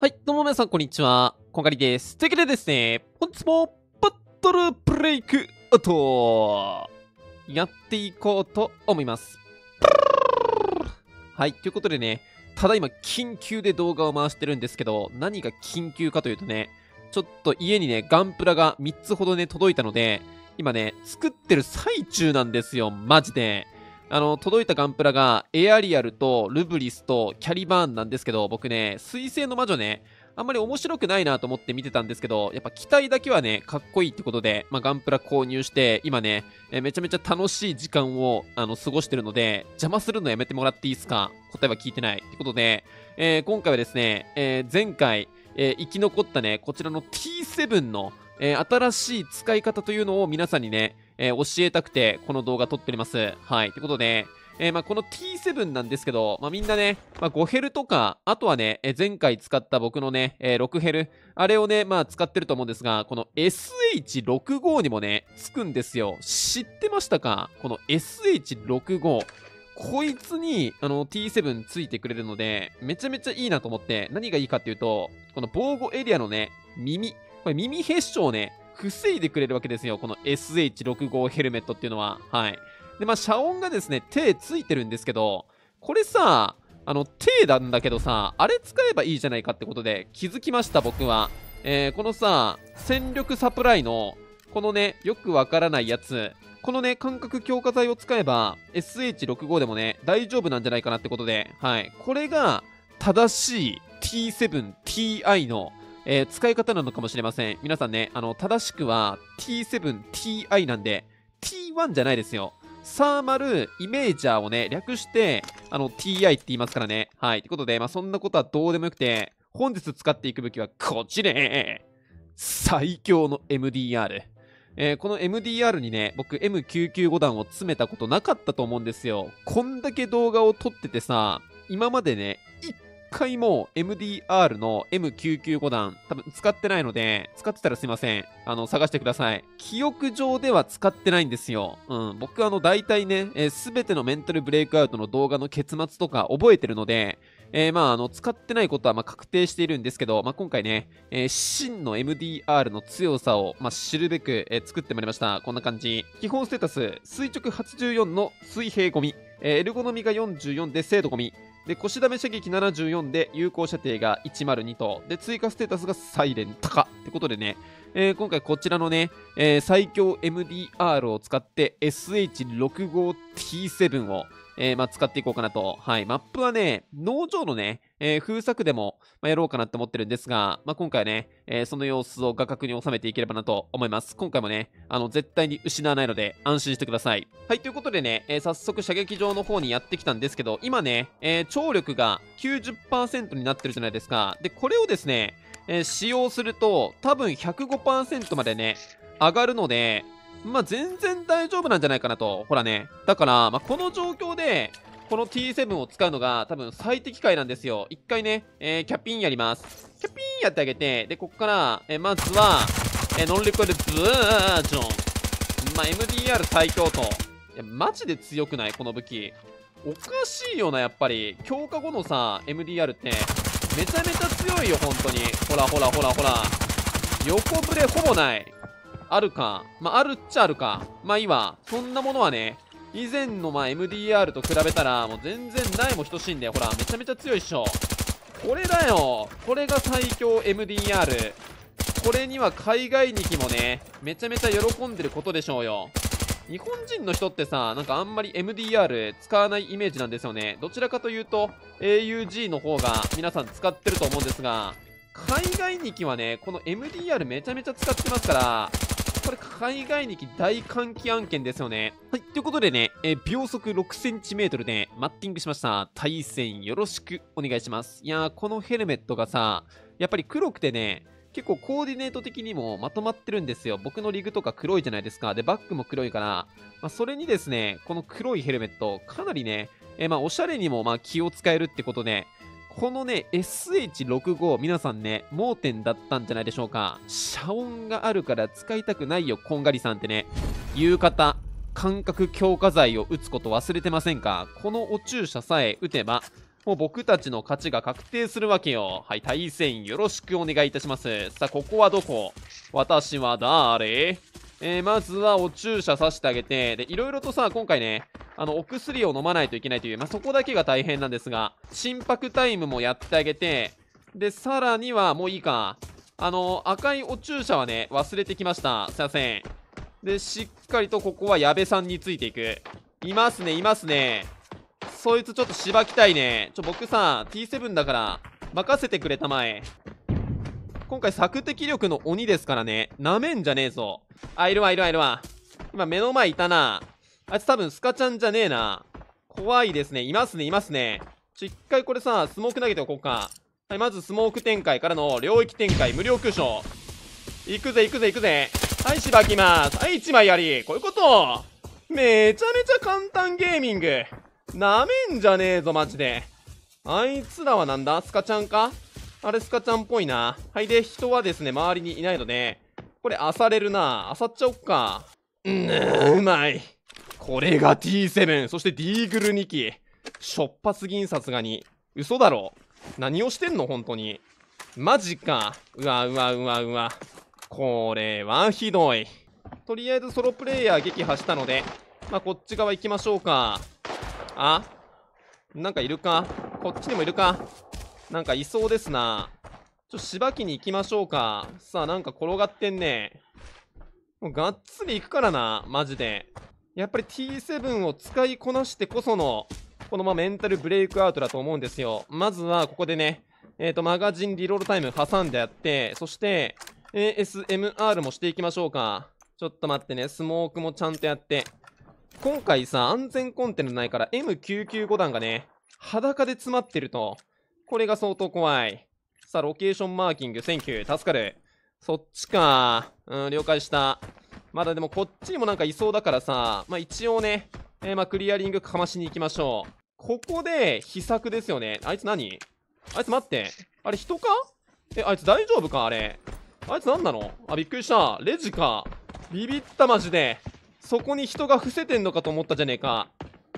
はい、どうも皆さん、こんにちは。こんがりです。というわけでですね、本日もバトルブレイクアウトやっていこうと思います。はい、ということでね、ただいま緊急で動画を回してるんですけど、何が緊急かというとね、ちょっと家にね、ガンプラが3つほどね、届いたので、今ね、作ってる最中なんですよ、マジで。あの、届いたガンプラが、エアリアルと、ルブリスと、キャリバーンなんですけど、僕ね、水星の魔女ね、あんまり面白くないなと思って見てたんですけど、やっぱ機体だけはね、かっこいいってことで、まあ、ガンプラ購入して、今ね、えめちゃめちゃ楽しい時間を、あの、過ごしてるので、邪魔するのやめてもらっていいですか答えは聞いてない。ってことで、えー、今回はですね、えー、前回、えー、生き残ったね、こちらの T7 の、え新しい使い方というのを皆さんにね、えー、教えたくて、この動画撮っております。はい。ってことで、えー、まあ、この T7 なんですけど、まあ、みんなね、まあ、5ヘルとか、あとはね、えー、前回使った僕のね、えー、6ヘル、あれをね、まあ、使ってると思うんですが、この SH65 にもね、つくんですよ。知ってましたかこの SH65。こいつに、あの、T7 ついてくれるので、めちゃめちゃいいなと思って、何がいいかっていうと、この防護エリアのね、耳、これ耳ヘッショをね、防いでくれるわけですよ。この SH65 ヘルメットっていうのは。はい。で、まあ、遮音がですね、手ついてるんですけど、これさ、あの、手なんだけどさ、あれ使えばいいじゃないかってことで気づきました、僕は。えー、このさ、戦力サプライの、このね、よくわからないやつ、このね、感覚強化剤を使えば、SH65 でもね、大丈夫なんじゃないかなってことで、はい。これが、正しい T7、TI のえー、使い方なのかもしれません。皆さんね、あの、正しくは T7TI なんで、T1 じゃないですよ。サーマルイメージャーをね、略して、あの、TI って言いますからね。はい。ということで、まあ、そんなことはどうでもよくて、本日使っていく武器はこちら最強の MDR。えー、この MDR にね、僕 M995 弾を詰めたことなかったと思うんですよ。こんだけ動画を撮っててさ、今までね、回も MDR の M995 弾、多分使ってないので、使ってたらすいません。あの、探してください。記憶上では使ってないんですよ。うん。僕あの、大体ね、えー、全てのメンタルブレイクアウトの動画の結末とか覚えてるので、えー、まあ、あの、使ってないことは、ま確定しているんですけど、まあ、今回ね、えー、真の MDR の強さを、まあ、知るべく、えー、作ってまいりました。こんな感じ。基本ステータス、垂直84の水平ゴミ、えエルゴノミが44で精度ゴミ、で、腰ダメ射撃74で有効射程が102と、で、追加ステータスがサイレン高ってことでね、えー、今回こちらのね、えー、最強 MDR を使って SH65T7 を、えー、まあ、使っていこうかなと。はい。マップはね、農場のね、えー、封鎖でも、まやろうかなって思ってるんですが、まあ、今回ね、えー、その様子を画角に収めていければなと思います。今回もね、あの、絶対に失わないので、安心してください。はい、ということでね、えー、早速射撃場の方にやってきたんですけど、今ね、え張力が90%になってるじゃないですか。で、これをですね、え使用すると、多分105%までね、上がるので、まあ、全然大丈夫なんじゃないかなと。ほらね。だから、まあ、この状況で、この T7 を使うのが多分最適解なんですよ。一回ね、えー、キャピンやります。キャピンやってあげて、で、こっから、えー、まずは、えー、ノンリコイルブージョン。まあ、MDR 最強と。いや、マジで強くないこの武器。おかしいよな、やっぱり。強化後のさ、MDR って、めちゃめちゃ強いよ、本当に。ほらほらほらほら。横ブレほぼない。あるか。まあ、あるっちゃあるか。まあ、いいわ。そんなものはね、以前のまあ MDR と比べたらもう全然ないも等しいんだよほらめちゃめちゃ強いっしょこれだよこれが最強 MDR これには海外力もねめちゃめちゃ喜んでることでしょうよ日本人の人ってさなんかあんまり MDR 使わないイメージなんですよねどちらかというと AUG の方が皆さん使ってると思うんですが海外力はねこの MDR めちゃめちゃ使ってますからこれ海外に来大換気案件ですよね。はい、ということでね、え秒速6センチメートルでマッティングしました。対戦よろしくお願いします。いやー、このヘルメットがさ、やっぱり黒くてね、結構コーディネート的にもまとまってるんですよ。僕のリグとか黒いじゃないですか。で、バッグも黒いから、まあ、それにですね、この黒いヘルメット、かなりね、えまあ、おしゃれにもま気を使えるってことで、このね、SH65、皆さんね、盲点だったんじゃないでしょうか。遮音があるから使いたくないよ、こんがりさんってね。夕方、感覚強化剤を打つこと忘れてませんかこのお注射さえ打てば、もう僕たちの勝ちが確定するわけよ。はい、対戦よろしくお願いいたします。さあ、ここはどこ私は誰えー、まずはお注射させてあげて、で、いろいろとさ、今回ね、あの、お薬を飲まないといけないという、まあ、そこだけが大変なんですが、心拍タイムもやってあげて、で、さらには、もういいか。あの、赤いお注射はね、忘れてきました。すいません。で、しっかりとここは矢部さんについていく。いますね、いますね。そいつちょっとしばきたいね。ちょ、僕さ、T7 だから、任せてくれたまえ。今回、索敵力の鬼ですからね。なめんじゃねえぞ。あ、いるわ、いるわ、いるわ。今、目の前いたな。あいつ多分スカちゃんじゃねえな。怖いですね。いますね、いますね。ちょ、一回これさ、スモーク投げておこうか。はい、まずスモーク展開からの領域展開、無料空所。行くぜ、行くぜ、行くぜ。はい、しばきます。はい、一枚やり。こういうことめちゃめちゃ簡単ゲーミング。なめんじゃねえぞ、マジで。あいつらはなんだスカちゃんかあれ、スカちゃんっぽいな。はい、で、人はですね、周りにいないので、これ、漁れるな。漁っちゃおっか。うん、うまい。これが d 7そしてディーグル2機。しょっぱすぎんさすがに。嘘だろ。何をしてんの本当に。マジか。うわうわうわうわ。これはひどい。とりあえずソロプレイヤー撃破したので、まあ、こっち側行きましょうか。あなんかいるかこっちにもいるかなんかいそうですな。ちょ、しばきに行きましょうか。さあ、なんか転がってんね。もうがっつり行くからな、マジで。やっぱり T7 を使いこなしてこその、このまメンタルブレイクアウトだと思うんですよ。まずは、ここでね、えっ、ー、と、マガジンリロールタイム挟んでやって、そして、ASMR もしていきましょうか。ちょっと待ってね、スモークもちゃんとやって。今回さ、安全コンテナないから M995 弾がね、裸で詰まってると。これが相当怖い。さあ、ロケーションマーキング、センキュー、助かる。そっちか。うん、了解した。まだでもこっちにもなんかいそうだからさ、まあ一応ね、えー、まあクリアリングかましに行きましょう。ここで、秘策ですよね。あいつ何あいつ待って。あれ人かえ、あいつ大丈夫かあれ。あいつ何なのあ、びっくりした。レジか。ビビったマジで。そこに人が伏せてんのかと思ったじゃねえか。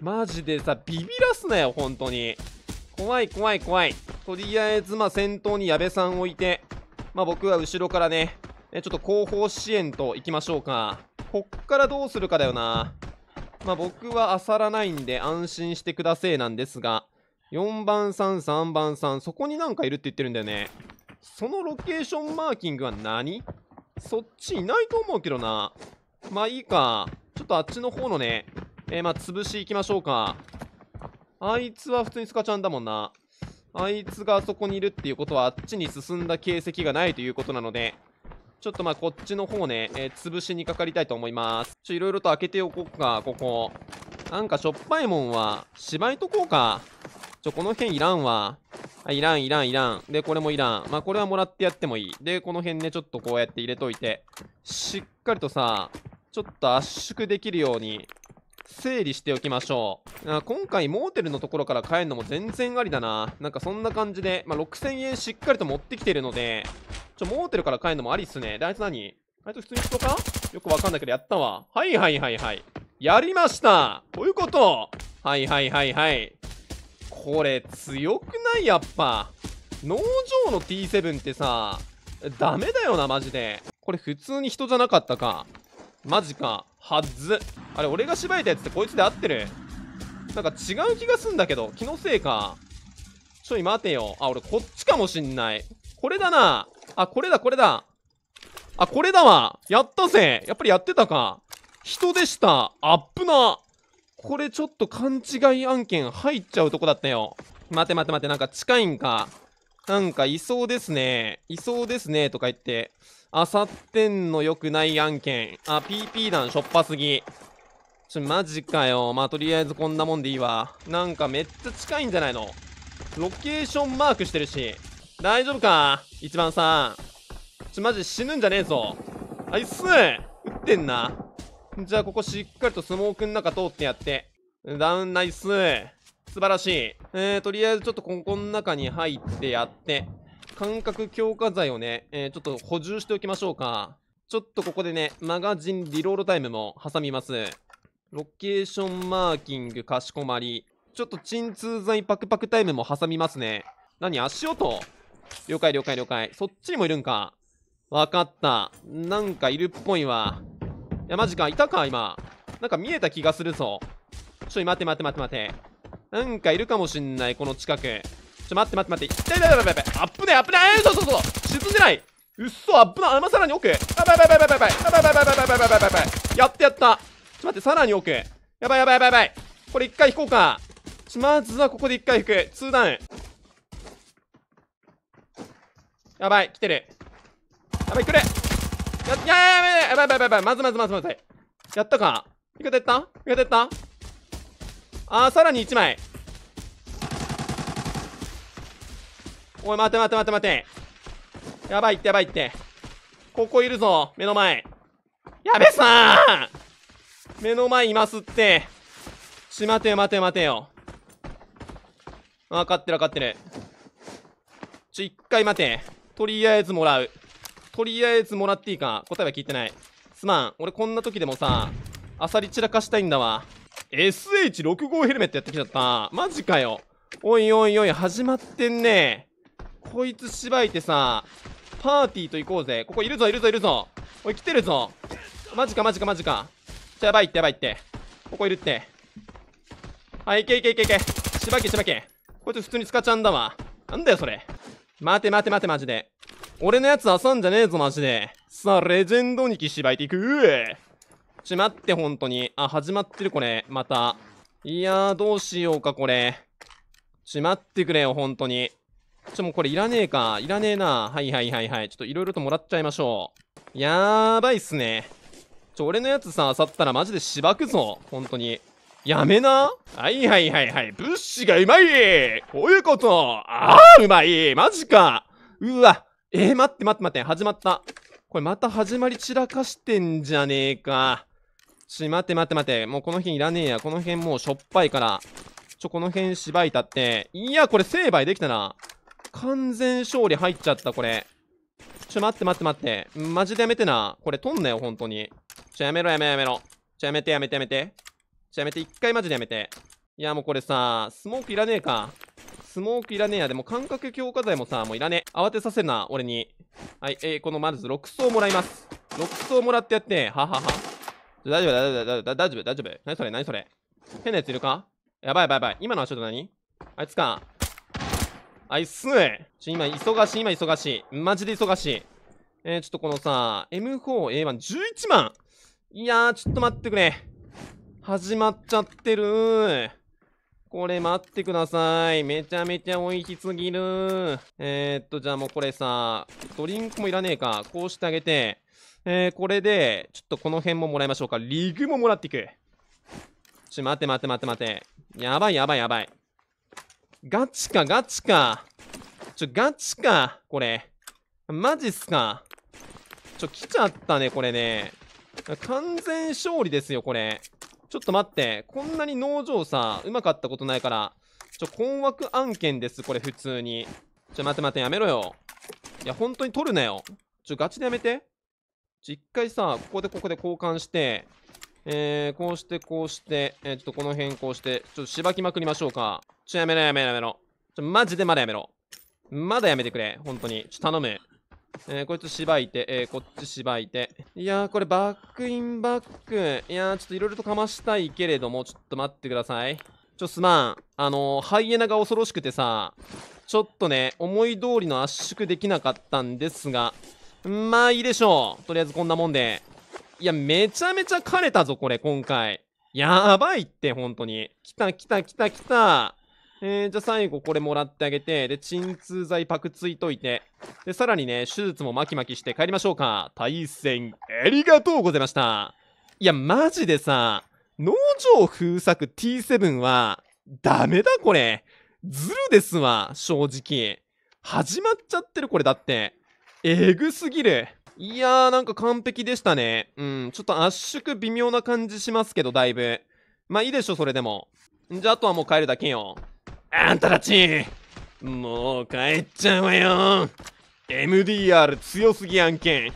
マジでさ、ビビらすなよ、本当に。怖い怖い怖い。とりあえず、ま先頭に矢部さん置いて、まあ、僕は後ろからね、えちょっと後方支援といきましょうかこっからどうするかだよなまあ僕は漁らないんで安心してくだせえなんですが4番33番3そこになんかいるって言ってるんだよねそのロケーションマーキングは何そっちいないと思うけどなまあいいかちょっとあっちの方のねえー、まあ潰しいきましょうかあいつは普通にスカちゃんだもんなあいつがあそこにいるっていうことはあっちに進んだ形跡がないということなのでちょっとまあこっちの方ね、えー、潰しにかかりたいと思います。ちょ、いろいろと開けておこうか、ここ。なんかしょっぱいもんは、しまいとこうか。ちょ、この辺いらんわ。い、いらん、いらん、いらん。で、これもいらん。まあ、これはもらってやってもいい。で、この辺ね、ちょっとこうやって入れといて、しっかりとさ、ちょっと圧縮できるように、整理しておきましょう。あ今回、モーテルのところから帰るのも全然ありだな。なんかそんな感じで、まあ、6000円しっかりと持ってきてるので、モーテルから帰るのもありっすね。で、あいつ何あいつ普通に人かよくわかんないけどやったわ。はいはいはいはい。やりましたこういうことはいはいはいはい。これ強くないやっぱ。農場の T7 ってさ、ダメだよなマジで。これ普通に人じゃなかったか。マジか。はず。あれ、俺がしばいたやつってこいつで合ってる。なんか違う気がすんだけど、気のせいか。ちょい待てよ。あ、俺こっちかもしんない。これだな。あ、これだ、これだ。あ、これだわ。やったぜ。やっぱりやってたか。人でした。アップな。これちょっと勘違い案件入っちゃうとこだったよ。待て待て待て、なんか近いんか。なんかいそうですね。いそうですね。とか言って。あさってんの良くない案件。あ、PP 弾しょっぱすぎ。ちょ、マジかよ。まあ、とりあえずこんなもんでいいわ。なんかめっちゃ近いんじゃないのロケーションマークしてるし。大丈夫か一番さん。ちょ、マジ死ぬんじゃねえぞ。あいす撃ってんな。じゃあ、ここしっかりとスモークん中通ってやって。ダウンナイス。素晴らしい。えー、とりあえずちょっとここの中に入ってやって、感覚強化剤をね、えー、ちょっと補充しておきましょうか。ちょっとここでね、マガジンリロードタイムも挟みます。ロケーションマーキング、かしこまり。ちょっと鎮痛剤パクパクタイムも挟みますね。何足音了解了解了解。そっちにもいるんか。わかった。なんかいるっぽいわ。いや、マジか。いたか、今。なんか見えた気がするぞ。ちょい待て待て待て待て。なんかいるかもしんない、この近く。ちょ、待って待って待って。痛い痛い痛い痛い痛い。あっぶねあっぶねえいそうそうそう。沈んでない。うっそ、あぶな。ま、さらに奥。やばいやばいやばいやばいやばいやばいやばいやばいやばいやばい。やってやった。ちょ、待って、さらに奥。やばいやばいやばいやばい。これ一回引こうか。まずはここで一回引く。ツーダウン。やばい、来てる。やばい、来るや、や、ばい、やばい、やばい、やばい、まずまずまずまず。やったかいくてったいくてったあー、さらに1枚。おい、待て待て待て待て。やばいって、やばいって。ここいるぞ、目の前。やべさー目の前いますって。し、待てよ、待てよ、待てよ。分かってる、かってる。ちょ、一回待て。とりあえずもらう。とりあえずもらっていいか。答えは聞いてない。すまん。俺こんな時でもさ、アサリ散らかしたいんだわ。SH65 ヘルメットやってきちゃった。マジかよ。おいおいおい、始まってんね。こいつしばいてさ、パーティーと行こうぜ。ここいるぞ、いるぞ、いるぞ。おい、来てるぞ。マジか、マジか、マジか。じゃ、やばいって、やばいって。ここいるって。はい、いけいけいけいけ。しばけ、しばけ。こいつ普通に使っちゃうんだわ。なんだよ、それ。待て待て待てマジで。俺のやつ挟んじゃねえぞマジで。さあ、レジェンドにき芝居いていくうえ。ちまって本当に。あ、始まってるこれ。また。いやー、どうしようかこれ。ちまってくれよ本当に。ちょ、もうこれいらねえか。いらねえな。はいはいはいはい。ちょっといろいろともらっちゃいましょう。やーばいっすね。ちょ、俺のやつさ、漁ったらマジでしばくぞ。本当に。やめなはいはいはいはい。物資がうまいこういうことああ、うまいマジかうわ。えー、待って待って待って。始まった。これまた始まり散らかしてんじゃねえか。ち、待って待って待って。もうこの辺いらねえや。この辺もうしょっぱいから。ちょ、この辺しばいたって。いや、これ成敗できたな。完全勝利入っちゃった、これ。ちょ、待って待って待って。マジでやめてな。これ取んなよ、本当に。ちょ、やめろやめろやめろ。ちょ、やめてやめてやめて。ちょ、やめて。一回マジでやめて。いや、もうこれさ、スモークいらねえか。スモークいらねえや。でも、感覚強化剤もさ、もういらねえ。慌てさせるな、俺に。はい、えー、このまず6層もらいます。6層もらってやって。ははは。大丈夫、大丈夫、大丈夫、大丈夫。何それ、何それ。変なやついるかやばいやばいやばい。今のはちょっと何あいつか。あいつちょ、今忙しい、今忙しい。マジで忙しい。えー、ちょっとこのさ、M4A111 万いやー、ちょっと待ってくれ。始まっちゃってるこれ待ってください。めちゃめちゃ美味しすぎる。えー、っと、じゃあもうこれさ、ドリンクもいらねえか。こうしてあげて、えー、これで、ちょっとこの辺ももらいましょうか。リグももらっていく。ちょ、待て待て待て待て。やばいやばいやばい。ガチか、ガチか。ちょ、ガチか、これ。マジっすか。ちょ、来ちゃったね、これね。完全勝利ですよ、これ。ちょっと待って。こんなに農場さ、うまかったことないから。ちょ、困惑案件です。これ、普通に。ちょ、待て待て、やめろよ。いや、本当に取るなよ。ちょ、ガチでやめて。ちょ、一回さ、ここでここで交換して、えー、こうして、こうして、えー、ちょっとこの辺こうして、ちょっとしばきまくりましょうか。ちょ、やめろ、やめろ、やめろ。ちょ、マジでまだやめろ。まだやめてくれ。本当に。ちょ、頼む。えー、こいつしばいて、えー、こっちしばいて。いやー、これバックインバック。いやー、ちょっといろいろとかましたいけれども、ちょっと待ってください。ちょ、すまん。あのー、ハイエナが恐ろしくてさ、ちょっとね、思い通りの圧縮できなかったんですが、まあいいでしょう。とりあえずこんなもんで。いや、めちゃめちゃ枯れたぞ、これ、今回。やばいって、本当に。来た来た来た来た。えー、じゃあ最後これもらってあげて、で、鎮痛剤パクついといて、で、さらにね、手術も巻き巻きして帰りましょうか。対戦、ありがとうございました。いや、マジでさ、農場封鎖 T7 は、ダメだこれ。ずるですわ、正直。始まっちゃってるこれだって。えぐすぎる。いやーなんか完璧でしたね。うん、ちょっと圧縮微妙な感じしますけど、だいぶ。まあいいでしょ、それでも。じゃあ、あとはもう帰るだけよ。あんたたちもう帰っちゃうわよ MDR 強すぎ案件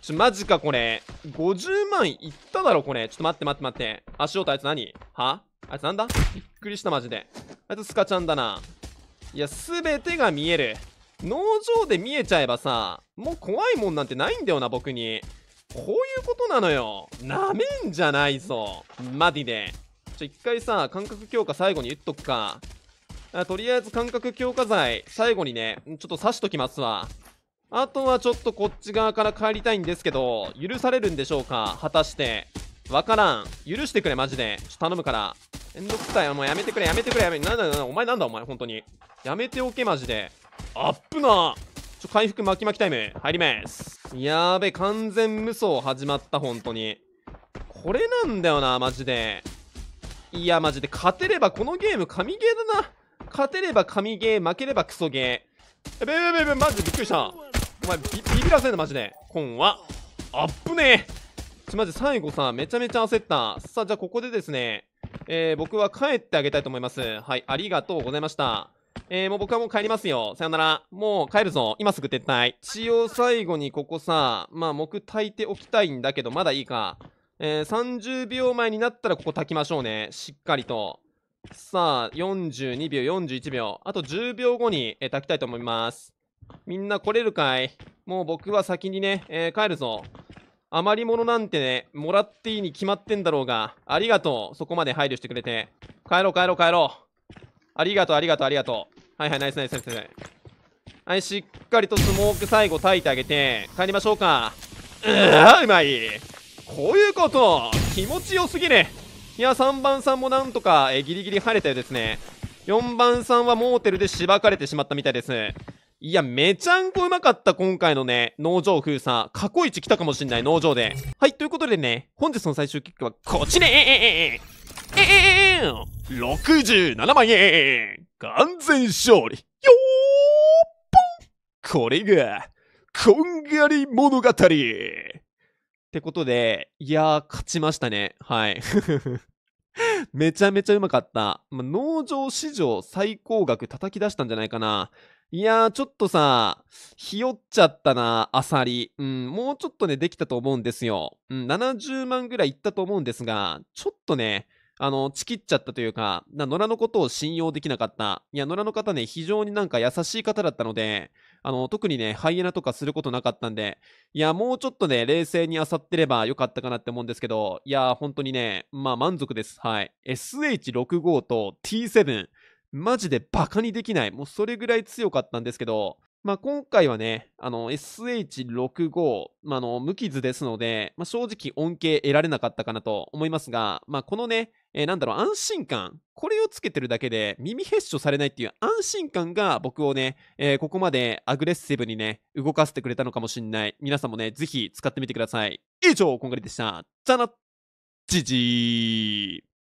ちょ、マジかこれ。50万いっただろこれ。ちょっと待って待って待って。足音あいつ何はあいつなんだびっくりしたマジで。あいつスカちゃんだな。いや、すべてが見える。農場で見えちゃえばさ、もう怖いもんなんてないんだよな、僕に。こういうことなのよ。なめんじゃないぞ。マディで。ちょ、一回さ、感覚強化最後に言っとくか。あとりあえず感覚強化剤、最後にね、ちょっと刺しときますわ。あとはちょっとこっち側から帰りたいんですけど、許されるんでしょうか果たして。わからん。許してくれ、マジで。ちょっと頼むから。めんどくさい。もうやめてくれ、やめてくれ、やめ、なんだ、なんだ、お前なんだ、お前、本当に。やめておけ、マジで。アップなちょ、回復巻き巻きタイム、入ります。やーべ、完全無双始まった、本当に。これなんだよな、マジで。いや、マジで、勝てればこのゲーム、神ゲーだな。勝てれば神ゲー、負ければクソゲー。えべべべべ、マジでびっくりした。お前ビ、ビビらせんな、マジで。今は。あっぶねえ。ち、マジ最後さ、めちゃめちゃ焦った。さあ、じゃあここでですね、えー、僕は帰ってあげたいと思います。はい、ありがとうございました。えー、もう僕はもう帰りますよ。さよなら。もう帰るぞ。今すぐ撤退。一応最後にここさ、まあ、木炊いておきたいんだけど、まだいいか。えー、30秒前になったらここ炊きましょうね。しっかりと。さあ、42秒、41秒。あと10秒後に、えー、炊きたいと思います。みんな来れるかいもう僕は先にね、えー、帰るぞ。余り物なんてね、もらっていいに決まってんだろうが。ありがとう。そこまで配慮してくれて。帰ろう、帰ろう、帰ろう。ありがとう、ありがとう、ありがとう。はいはい、ナイスナイスナイスナイス。はい、しっかりとスモーク最後炊いてあげて、帰りましょうか。うわ、うまい。こういうこと。気持ちよすぎる。いや3番さんもなんとか、えー、ギリギリ晴れたようですね4番さんはモーテルでしばかれてしまったみたいですいや、めちゃんこうまかった、今回のね、農場封鎖。過去一来たかもしんない、農場で。はい、ということでね、本日の最終結果はこっちねーええええ67万円完全勝利よーぽんこれが、こんがり物語ってことで、いやー、勝ちましたね。はい。めちゃめちゃうまかった。ま農場史上最高額叩き出したんじゃないかな。いやー、ちょっとさ、ひよっちゃったな、アサリ。うん、もうちょっとね、できたと思うんですよ。うん、70万ぐらいいったと思うんですが、ちょっとね、あの、ちきっちゃったというか、か野良のことを信用できなかった。いや、野良の方ね、非常になんか優しい方だったので、あの、特にね、ハイエナとかすることなかったんで、いや、もうちょっとね、冷静に漁ってればよかったかなって思うんですけど、いや、本当にね、まあ満足です。はい。SH65 と T7、マジでバカにできない。もうそれぐらい強かったんですけど、まあ、今回はね、あの、SH65、まあ、の、無傷ですので、まあ、正直恩恵得られなかったかなと思いますが、まあ、このね、えー、なんだろう、安心感、これをつけてるだけで耳ヘッショされないっていう安心感が僕をね、えー、ここまでアグレッシブにね、動かせてくれたのかもしんない。皆さんもね、ぜひ使ってみてください。以上、こんがりでした。じゃな、じじー。